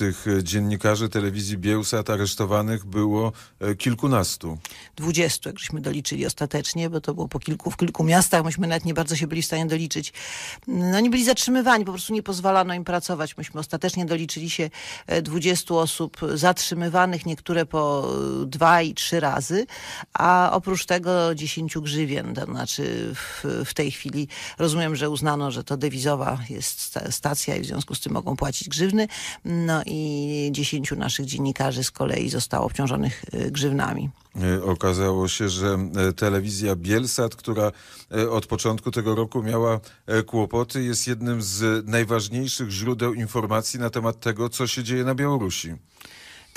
tych e, dziennikarzy telewizji Bielsat aresztowanych było e, kilkunastu. Dwudziestu, jak żeśmy doliczyli ostatecznie, bo to było po kilku, w kilku miastach. Myśmy nawet nie bardzo się byli w stanie doliczyć. No, oni byli zatrzymywani, po prostu nie pozwalano im pracować. Myśmy ostatecznie doliczyli się e, dwudziestu osób zatrzymywanych, niektóre po dwa i trzy razy, a oprócz tego dziesięciu grzywien. To znaczy w, w tej chwili rozumiem, że uznano, że to dewizowa jest stacja i w związku z tym mogą płacić grzywny. No i dziesięciu naszych dziennikarzy z kolei zostało obciążonych y, grzywnami. Y, okazało się, że y, telewizja Bielsat, która od początku tego roku miała kłopoty, jest jednym z najważniejszych źródeł informacji na temat tego, co się dzieje na Białorusi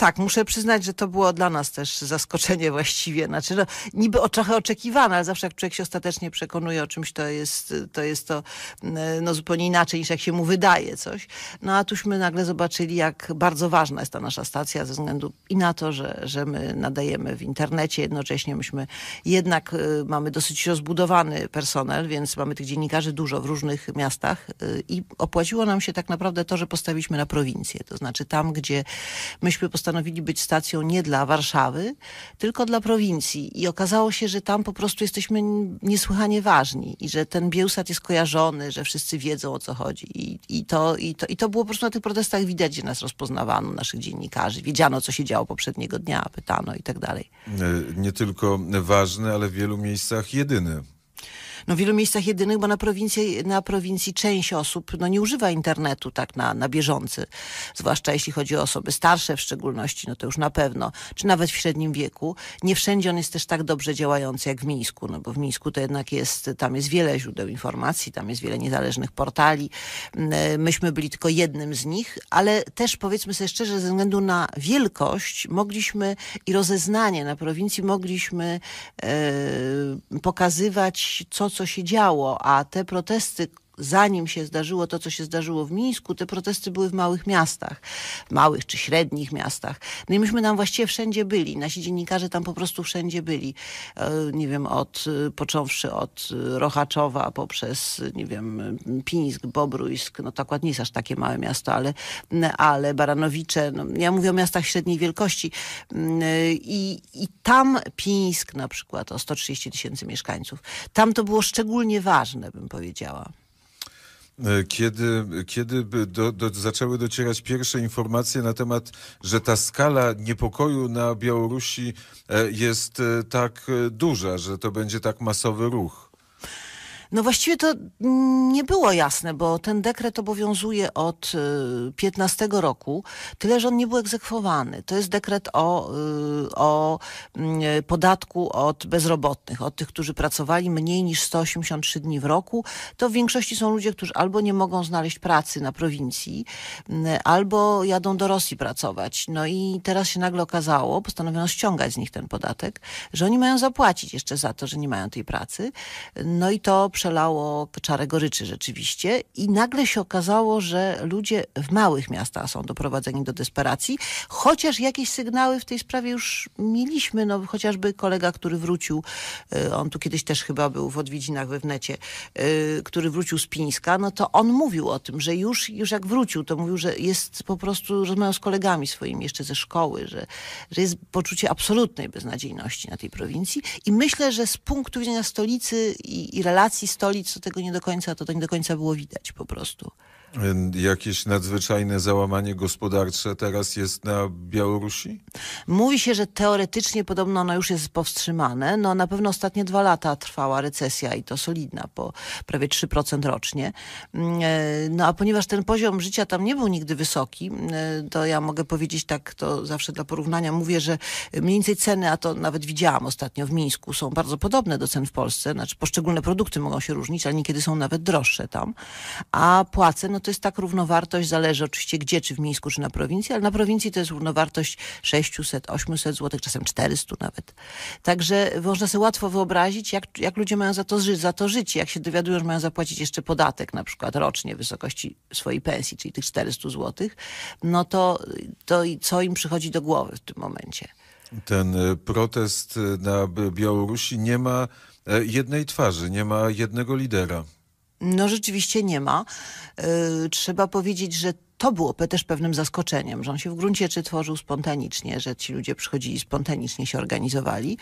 tak, muszę przyznać, że to było dla nas też zaskoczenie właściwie. Znaczy, no, niby o trochę oczekiwane, ale zawsze jak człowiek się ostatecznie przekonuje o czymś, to jest to, jest to mm, no, zupełnie inaczej niż jak się mu wydaje coś. No a tuśmy nagle zobaczyli, jak bardzo ważna jest ta nasza stacja ze względu i na to, że, że my nadajemy w internecie, jednocześnie myśmy jednak y, mamy dosyć rozbudowany personel, więc mamy tych dziennikarzy dużo w różnych miastach y, i opłaciło nam się tak naprawdę to, że postawiliśmy na prowincję, to znaczy tam, gdzie myśmy postanowili postanowili być stacją nie dla Warszawy, tylko dla prowincji. I okazało się, że tam po prostu jesteśmy niesłychanie ważni i że ten Bielsat jest kojarzony, że wszyscy wiedzą o co chodzi. I, i, to, i, to, I to było po prostu na tych protestach widać, gdzie nas rozpoznawano, naszych dziennikarzy. Wiedziano, co się działo poprzedniego dnia, pytano i tak dalej. E, nie tylko ważny, ale w wielu miejscach jedyny no w wielu miejscach jedynych, bo na prowincji, na prowincji część osób no nie używa internetu tak na, na bieżący, zwłaszcza jeśli chodzi o osoby starsze w szczególności, no to już na pewno, czy nawet w średnim wieku. Nie wszędzie on jest też tak dobrze działający jak w Mińsku, no bo w Mińsku to jednak jest, tam jest wiele źródeł informacji, tam jest wiele niezależnych portali. Mm, e, myśmy byli tylko jednym z nich, ale też powiedzmy sobie szczerze, ze względu na wielkość mogliśmy i rozeznanie na prowincji mogliśmy e, pokazywać, co co się działo, a te protesty, zanim się zdarzyło to, co się zdarzyło w Mińsku, te protesty były w małych miastach, małych czy średnich miastach. No i myśmy tam właściwie wszędzie byli. Nasi dziennikarze tam po prostu wszędzie byli. E, nie wiem, od, e, począwszy od e, Rochaczowa poprzez, nie wiem, Pińsk, Bobrujsk, no tak ładnie jest aż takie małe miasto, ale, ale Baranowicze. No, ja mówię o miastach średniej wielkości. Mm, I, I tam Pińsk na przykład o 130 tysięcy mieszkańców. Tam to było szczególnie ważne, bym powiedziała. E, kiedy, kiedy do, do, zaczęły docierać pierwsze informacje na temat, że ta skala niepokoju na Białorusi e, jest e, tak duża, że to będzie tak masowy ruch? No właściwie to nie było jasne, bo ten dekret obowiązuje od 15 y, roku, tyle że on nie był egzekwowany. To jest dekret o, y, o mm, y, podatku od bezrobotnych, od tych, którzy pracowali mniej niż 183 dni w roku. To w większości są ludzie, którzy albo nie mogą znaleźć pracy na prowincji, mm, albo jadą do Rosji pracować. No i teraz się nagle okazało, postanowiono ściągać z nich ten podatek, że oni mają zapłacić jeszcze za to, że nie mają tej pracy. No i to przelało czarę goryczy rzeczywiście i nagle się okazało, że ludzie w małych miastach są doprowadzeni do desperacji, chociaż jakieś sygnały w tej sprawie już mieliśmy, no chociażby kolega, który wrócił, e, on tu kiedyś też chyba był w odwiedzinach we wnecie, e, który wrócił z Pińska, no to on mówił o tym, że już, już jak wrócił, to mówił, że jest po prostu, rozmawiał z kolegami swoimi jeszcze ze szkoły, że, że jest poczucie absolutnej beznadziejności na tej prowincji i myślę, że z punktu widzenia stolicy i, i relacji stolic to tego nie do końca, to, to tak nie do końca było widać po prostu. Jakieś nadzwyczajne załamanie gospodarcze teraz jest na Białorusi? Mówi się, że teoretycznie podobno ono już jest powstrzymane. No na pewno ostatnie dwa lata trwała recesja i to solidna, po prawie 3% rocznie. Mm, e, no a ponieważ ten poziom życia tam nie był nigdy wysoki, mm, e, to ja mogę powiedzieć tak, to zawsze dla porównania mówię, że mniej więcej ceny, a to nawet widziałam ostatnio w Mińsku, są bardzo podobne do cen w Polsce. Znaczy poszczególne produkty mogą się różnić, ale niekiedy są nawet droższe tam. A płace, no to jest tak równowartość, zależy oczywiście gdzie, czy w Mińsku, czy na prowincji, ale na prowincji to jest równowartość 600, 800 zł, czasem 400 nawet. Także można sobie łatwo wyobrazić, jak, jak ludzie mają za to, ży za to życie, jak się dowiadują, że mają zapłacić jeszcze podatek na przykład rocznie w wysokości swojej pensji, czyli tych 400 zł, no to, to co im przychodzi do głowy w tym momencie? Ten e, protest e, na Białorusi nie ma e, jednej twarzy, nie ma jednego lidera. No rzeczywiście nie ma. E, trzeba powiedzieć, że to było też pewnym zaskoczeniem, że on się w gruncie czy tworzył spontanicznie, że ci ludzie przychodzili spontanicznie się organizowali.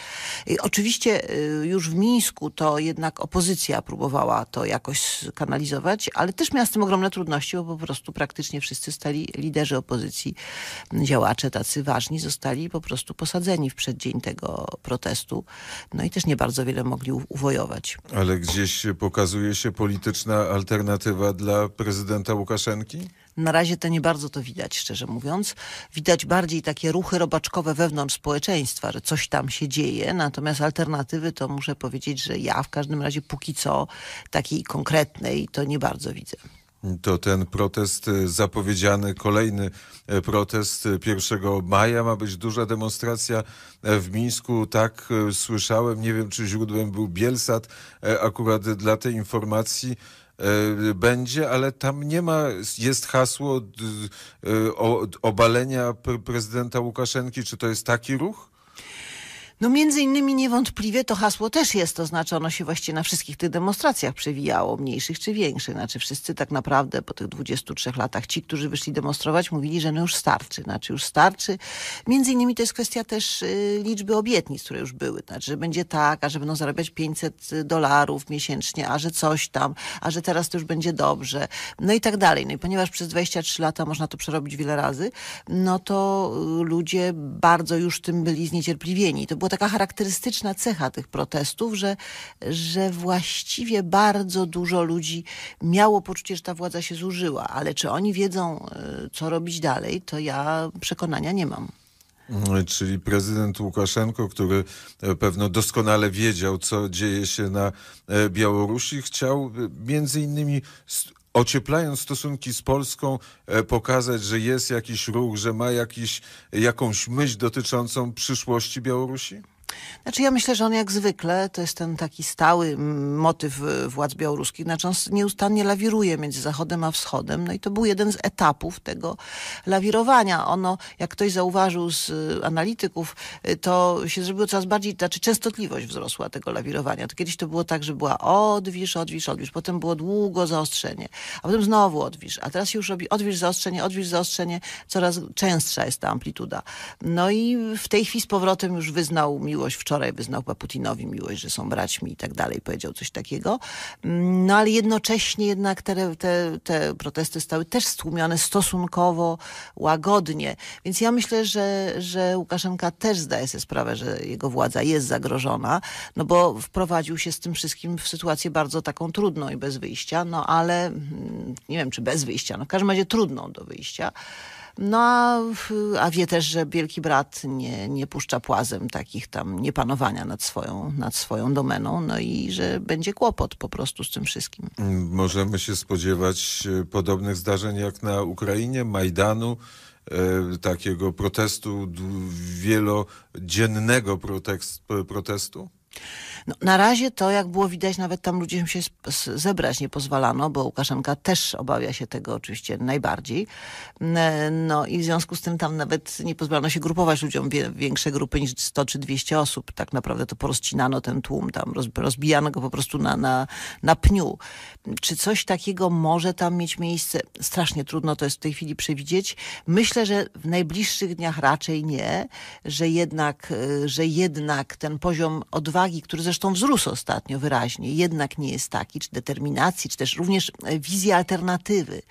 I oczywiście y, już w Mińsku to jednak opozycja próbowała to jakoś kanalizować, ale też miała z tym ogromne trudności, bo po prostu praktycznie wszyscy stali liderzy opozycji, działacze tacy ważni zostali po prostu posadzeni w przeddzień tego protestu. No i też nie bardzo wiele mogli uwojować. Ale gdzieś pokazuje się polityczna alternatywa dla prezydenta Łukaszenki? Na razie to nie bardzo to widać, szczerze mówiąc. Widać bardziej takie ruchy robaczkowe wewnątrz społeczeństwa, że coś tam się dzieje, natomiast alternatywy to muszę powiedzieć, że ja w każdym razie póki co takiej konkretnej to nie bardzo widzę. To ten protest e, zapowiedziany, kolejny e, protest 1 e, maja. Ma być duża demonstracja w Mińsku. Tak słyszałem. Nie wiem, czy źródłem był Bielsat akurat dla tej informacji. Y, będzie, ale tam nie ma, jest hasło y, y, obalenia prezydenta Łukaszenki. Czy to jest taki ruch? No między innymi niewątpliwie to hasło też jest, to znaczy ono się właściwie na wszystkich tych demonstracjach przewijało, mniejszych czy większych. Znaczy wszyscy tak naprawdę po tych 23 latach, ci, którzy wyszli demonstrować, mówili, że no już starczy, znaczy już starczy. Między innymi to jest kwestia też y, liczby obietnic, które już były. Znaczy, że będzie tak, a że będą zarabiać 500 y, dolarów miesięcznie, a że coś tam, a że teraz to już będzie dobrze, no i tak dalej. No i ponieważ przez 23 lata można to przerobić wiele razy, no to y, ludzie bardzo już tym byli zniecierpliwieni. To była taka charakterystyczna cecha tych protestów, że, że właściwie bardzo dużo ludzi miało poczucie, że ta władza się zużyła, ale czy oni wiedzą, e, co robić dalej, to ja przekonania nie mam. No czyli prezydent Łukaszenko, który e, pewno doskonale wiedział, co dzieje się na e, Białorusi, chciał między innymi ocieplając stosunki z Polską, e, pokazać, że jest jakiś ruch, że ma jakiś, jakąś myśl dotyczącą przyszłości Białorusi? Znaczy ja myślę, że on jak zwykle, to jest ten taki stały motyw e, władz białoruskich, znaczy on nieustannie lawiruje między Zachodem a Wschodem. No i to był jeden z etapów tego lawirowania. Ono, jak ktoś zauważył z e, analityków, e, to się zrobiło coraz bardziej, znaczy częstotliwość wzrosła tego lawirowania. To kiedyś to było tak, że była odwisz, odwisz, odwisz, potem było długo zaostrzenie, a potem znowu odwisz, a teraz się już robi odwisz, zaostrzenie, odwisz, zaostrzenie, coraz częstsza jest ta amplituda. No i w tej chwili z powrotem już wyznał miłość miłość. Wczoraj wyznał Paputinowi miłość, że są braćmi i tak dalej. Powiedział coś takiego. Mm, no ale jednocześnie jednak te, te, te protesty stały też stłumione stosunkowo łagodnie. Więc ja myślę, że, że Łukaszenka też zdaje sobie sprawę, że jego władza jest zagrożona, no bo wprowadził się z tym wszystkim w sytuację bardzo taką trudną i bez wyjścia, no ale mm, nie wiem, czy bez wyjścia, no w każdym razie trudną do wyjścia. No a, a wie też, że Wielki Brat nie, nie puszcza płazem takich tam niepanowania nad swoją, nad swoją domeną, no i że będzie kłopot po prostu z tym wszystkim. Możemy się spodziewać e, podobnych zdarzeń jak na Ukrainie, Majdanu, e, takiego protestu, wielodziennego protest, e, protestu? No, na razie to, jak było widać, nawet tam ludziom się zebrać nie pozwalano, bo Łukaszenka też obawia się tego oczywiście najbardziej. Mm, e, no i w związku z tym tam nawet nie pozwalano się grupować ludziom większe grupy niż 100 czy 200 osób. Tak naprawdę to porozcinano ten tłum, tam rozbijano go po prostu na, na, na pniu. Czy coś takiego może tam mieć miejsce? Strasznie trudno to jest w tej chwili przewidzieć. Myślę, że w najbliższych dniach raczej nie, że jednak, e, że jednak ten poziom odwagi, który zresztą wzrósł ostatnio wyraźnie, jednak nie jest taki, czy determinacji, czy też również e, wizji alternatywy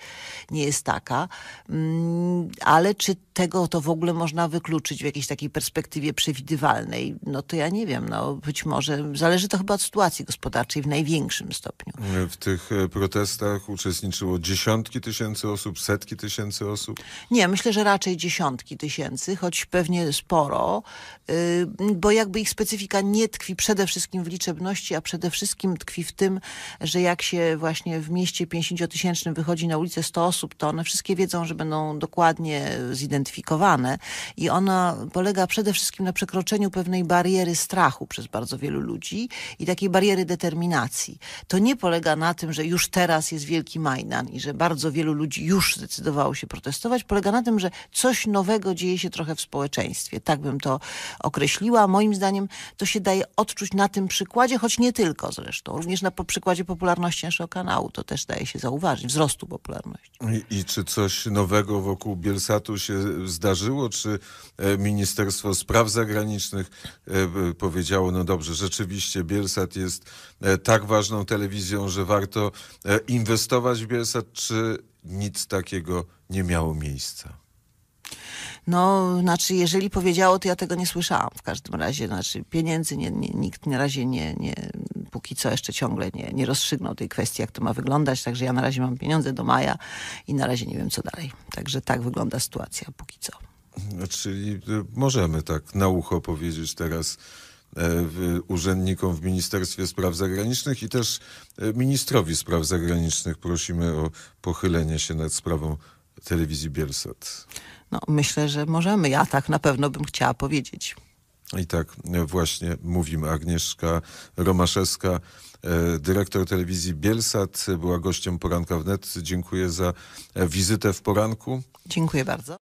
nie jest taka, mm, ale czy tego to w ogóle można wykluczyć w jakiejś takiej perspektywie przewidywalnej? No to ja nie wiem, no być może zależy to chyba od sytuacji gospodarczej w największym stopniu. W tych e, protestach uczestniczyło dziesiątki tysięcy osób, setki tysięcy osób? Nie, myślę, że raczej dziesiątki tysięcy, choć pewnie sporo, y, bo jakby ich specyfika nie tkwi przede wszystkim wszystkim w liczebności, a przede wszystkim tkwi w tym, że jak się właśnie w mieście 50-tysięcznym wychodzi na ulicę 100 osób, to one wszystkie wiedzą, że będą dokładnie zidentyfikowane i ona polega przede wszystkim na przekroczeniu pewnej bariery strachu przez bardzo wielu ludzi i takiej bariery determinacji. To nie polega na tym, że już teraz jest wielki Majdan i że bardzo wielu ludzi już zdecydowało się protestować. Polega na tym, że coś nowego dzieje się trochę w społeczeństwie. Tak bym to określiła. Moim zdaniem to się daje odczuć na tym, tym przykładzie, choć nie tylko zresztą, również na przykładzie popularności naszego kanału, to też daje się zauważyć, wzrostu popularności. I, i czy coś nowego wokół Bielsatu się zdarzyło, czy e, Ministerstwo Spraw Zagranicznych e, e, powiedziało, no dobrze, rzeczywiście Bielsat jest tak ważną telewizją, że warto inwestować w Bielsat, czy nic takiego nie miało miejsca? No, znaczy, jeżeli powiedziało, to ja tego nie słyszałam w każdym razie. Znaczy, pieniędzy nie, nie, nikt na razie nie, nie, póki co jeszcze ciągle nie, nie rozstrzygnął tej kwestii, jak to ma wyglądać. Także ja na razie mam pieniądze do maja i na razie nie wiem, co dalej. Także tak wygląda sytuacja póki co. Czyli y, możemy tak na ucho powiedzieć teraz e, w, urzędnikom w Ministerstwie Spraw Zagranicznych i też e, ministrowi spraw zagranicznych prosimy o pochylenie się nad sprawą telewizji Bielsat? No, myślę, że możemy. Ja tak na pewno bym chciała powiedzieć. I tak e, właśnie mówimy. Agnieszka Romaszewska, e, dyrektor telewizji Bielsat, była gościem poranka wnet. Dziękuję za e, wizytę w poranku. Dziękuję bardzo.